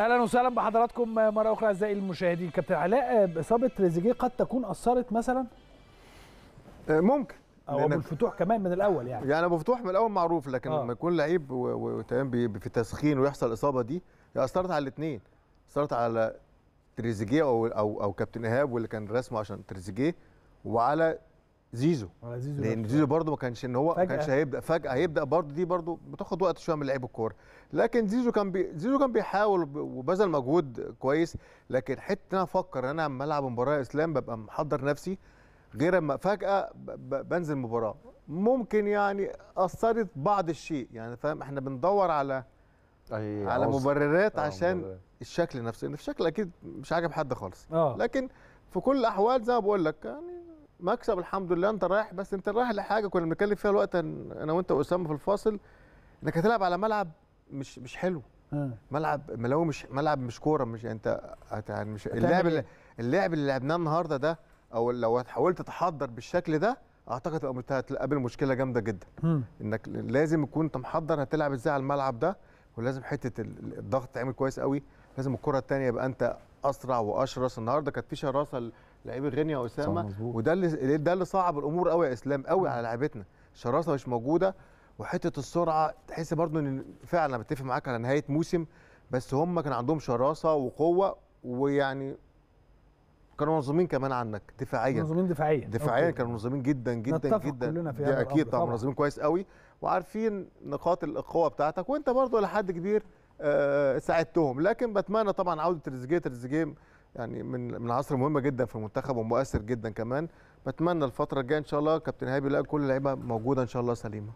اهلا وسهلا بحضراتكم مره اخرى اعزائي المشاهدين كابتن علاء اصابه تريزيجيه قد تكون اثرت مثلا آه، ممكن او ابو الفتوح كمان من الاول يعني يعني ابو فتوح من الاول معروف لكن آه. لما يكون لعيب وتمام في تسخين ويحصل الاصابه دي اثرت على الاثنين اثرت على تريزيجيه او او او كابتن ايهاب واللي كان رسمه عشان تريزيجيه وعلى زيزو آه، زيزو لان زيزو برده ما كانش ان هو ما كانش هيبدا فجاه هيبدا برده دي برده بتاخد وقت شويه من لعيب الكوره لكن زيزو كان بي زيزو كان بيحاول وبذل مجهود كويس لكن حته انا افكر انا لما العب مباراه اسلام ببقى محضر نفسي غير اما فجاه بنزل مباراه ممكن يعني اثرت بعض الشيء يعني فاهم احنا بندور على أيه على مبررات آه، عشان مبرر. الشكل نفسه ان الشكل اكيد مش عاجب حد خالص آه. لكن في كل الاحوال زي ما بقول لك يعني مكسب الحمد لله انت رايح بس انت رايح لحاجه كنا بنتكلم فيها الوقت انا وانت واسامه في الفاصل انك هتلعب على ملعب مش مش حلو آه. ملعب ملاوي مش ملعب مش كوره مش يعني انت يعني مش اللعب إيه؟ اللي اللعب اللي لعبناه النهارده ده او لو حاولت تحضر بالشكل ده اعتقد هتقابل مشكله جامده جدا مم. انك لازم تكون انت محضر هتلعب ازاي على الملعب ده ولازم حته الضغط تعمل كويس قوي لازم الكره الثانيه يبقى انت اسرع واشرس النهارده كانت في شراسه لعيب الغنيه اسامه وده اللي ده اللي صعب الامور قوي يا اسلام قوي على لعيبتنا الشراسه مش موجوده وحته السرعه تحس برده ان فعلا بتفق معاك على نهايه موسم بس هم كان عندهم شراسه وقوه ويعني كانوا منظمين كمان عنك دفاعيا منظمين دفاعيا دفاعيا كانوا منظمين جدا جدا جدا كلنا في دي اكيد طبعا منظمين كويس قوي وعارفين نقاط القوه بتاعتك وانت برضو لحد كبير آه، ساعدتهم لكن بتمنى طبعا عوده تريزيجيه تريزيجيه يعني من من عصر مهم جدا في المنتخب ومؤثر جدا كمان بتمنى الفتره الجايه ان شاء الله كابتن هايبي يلاقي كل اللعيبه موجوده ان شاء الله سليمه